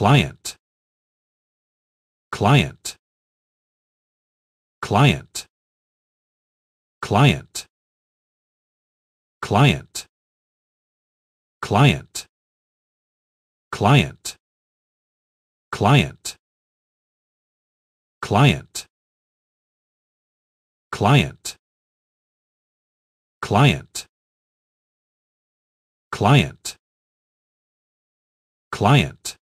client client client client client client client client client client client client client